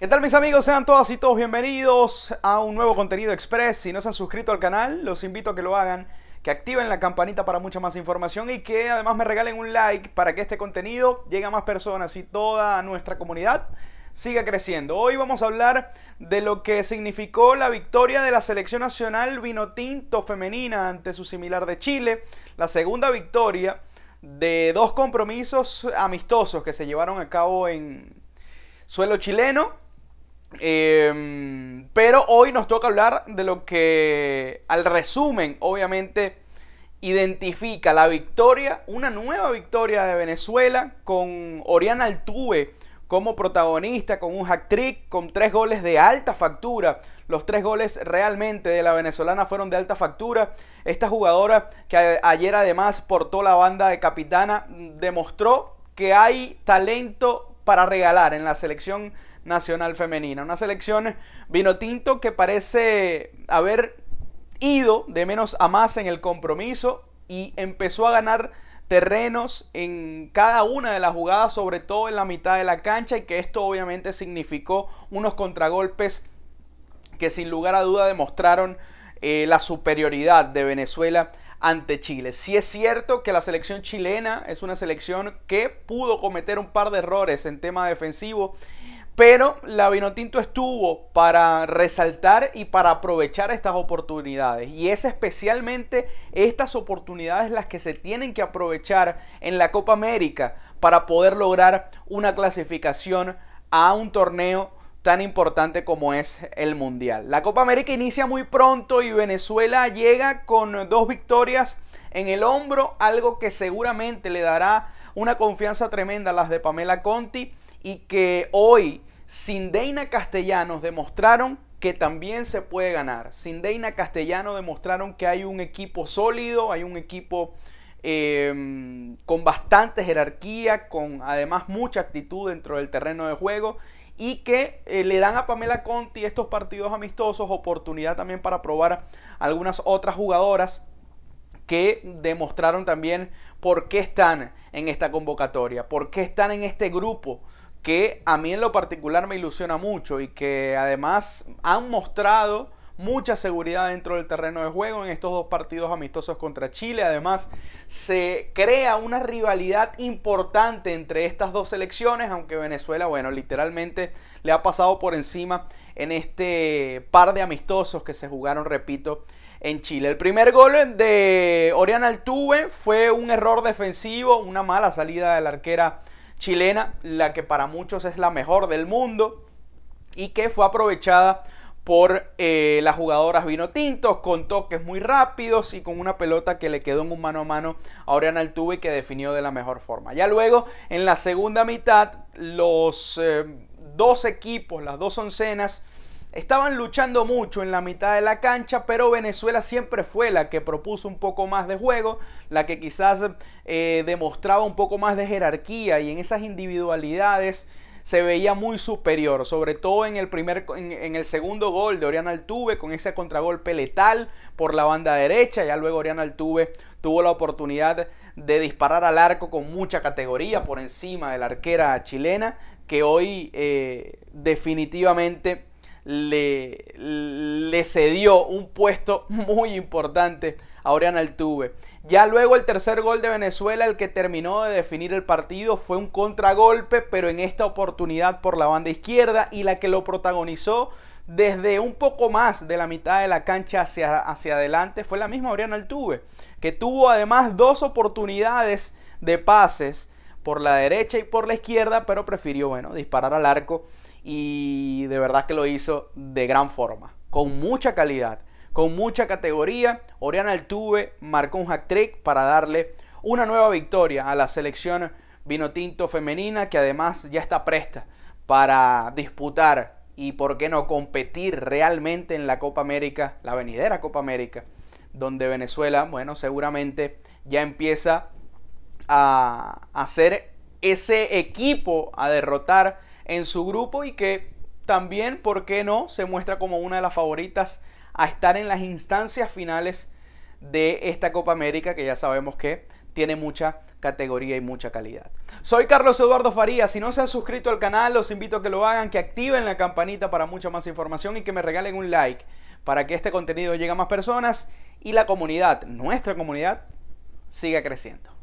¿Qué tal mis amigos? Sean todas y todos bienvenidos a un nuevo contenido express. Si no se han suscrito al canal, los invito a que lo hagan, que activen la campanita para mucha más información y que además me regalen un like para que este contenido llegue a más personas y toda nuestra comunidad siga creciendo. Hoy vamos a hablar de lo que significó la victoria de la selección nacional vino tinto femenina ante su similar de Chile, la segunda victoria de dos compromisos amistosos que se llevaron a cabo en suelo chileno Em, pero hoy nos toca hablar de lo que al resumen, obviamente, identifica la victoria, una nueva victoria de Venezuela con Oriana Altuve como protagonista, con un hat-trick, con tres goles de alta factura. Los tres goles realmente de la venezolana fueron de alta factura. Esta jugadora que ayer además portó la banda de capitana mm, demostró que hay talento para regalar en la selección nacional femenina. Una selección tinto que parece haber ido de menos a más en el compromiso y empezó a ganar terrenos en cada una de las jugadas, sobre todo en la mitad de la cancha, y que esto obviamente significó unos contragolpes que sin lugar a duda demostraron eh, la superioridad de Venezuela ante Chile. Si es cierto que la selección chilena es una selección que pudo cometer un par de errores en tema defensivo, pero la Vinotinto estuvo para resaltar y para aprovechar estas oportunidades. Y es especialmente estas oportunidades las que se tienen que aprovechar en la Copa América para poder lograr una clasificación a un torneo tan importante como es el Mundial. La Copa América inicia muy pronto y Venezuela llega con dos victorias en el hombro, algo que seguramente le dará una confianza tremenda a las de Pamela Conti y que hoy Deina Castellanos demostraron que también se puede ganar. Deina Castellanos demostraron que hay un equipo sólido, hay un equipo em, con bastante jerarquía, con además mucha actitud dentro del terreno de juego y que eh, le dan a Pamela Conti estos partidos amistosos oportunidad también para probar algunas otras jugadoras que demostraron también por qué están en esta convocatoria, por qué están en este grupo que a mí en lo particular me ilusiona mucho y que además han mostrado mucha seguridad dentro del terreno de juego en estos dos partidos amistosos contra Chile. Además, se crea una rivalidad importante entre estas dos selecciones, aunque Venezuela, bueno, literalmente le ha pasado por encima en este par de amistosos que se jugaron, repito, en Chile. El primer gol de Oriana Altuve fue un error defensivo, una mala salida de la arquera chilena, la que para muchos es la mejor del mundo y que fue aprovechada por eh, las jugadoras vino tintos con toques muy rápidos y con una pelota que le quedó en un mano a mano a Oriana Altuve y que definió de la mejor forma. Ya luego en la segunda mitad los eh, dos equipos, las dos oncenas, Estaban luchando mucho en la mitad de la cancha, pero Venezuela siempre fue la que propuso un poco más de juego, la que quizás eh, demostraba un poco más de jerarquía y en esas individualidades se veía muy superior, sobre todo en el, primer, en, el segundo gol de Oriana Altuve con ese contragolpe letal por la banda derecha, ya luego Oriana Altuve tuvo la oportunidad de disparar al arco con mucha categoría por encima de la arquera chilena, que hoy eh, definitivamente le, cedió un puesto muy importante a Oriana Altuve. Ya luego el tercer gol de Venezuela, el que terminó de definir el partido, fue un contragolpe, pero en esta oportunidad por la banda izquierda y la que lo protagonizó desde un poco más de la mitad de la cancha hacia, hacia adelante fue la misma Oriana Altuve, que tuvo además dos oportunidades de pases por la derecha y por la izquierda, pero prefirió, bueno, disparar al arco y de verdad que lo hizo de gran forma, con mucha calidad, con mucha categoría. Oriana Altuve marcó un hat-trick para darle una nueva victoria a la selección vinotinto femenina que además ya está presta para disputar y por qué no competir realmente en la Copa América, la venidera Copa América, donde Venezuela, bueno, seguramente ya empieza a, hacer ese equipo a derrotar en su grupo y que también, ¿por qué no?, se muestra como una de las favoritas a estar en las instancias finales de esta Copa América que ya sabemos que tiene mucha categoría y mucha calidad. Soy Carlos Eduardo Farías, si no se han suscrito al canal los invito a que lo hagan, que activen la campanita para mucha más información y que me regalen un like para que este contenido llegue a más personas y la comunidad, nuestra comunidad, siga creciendo.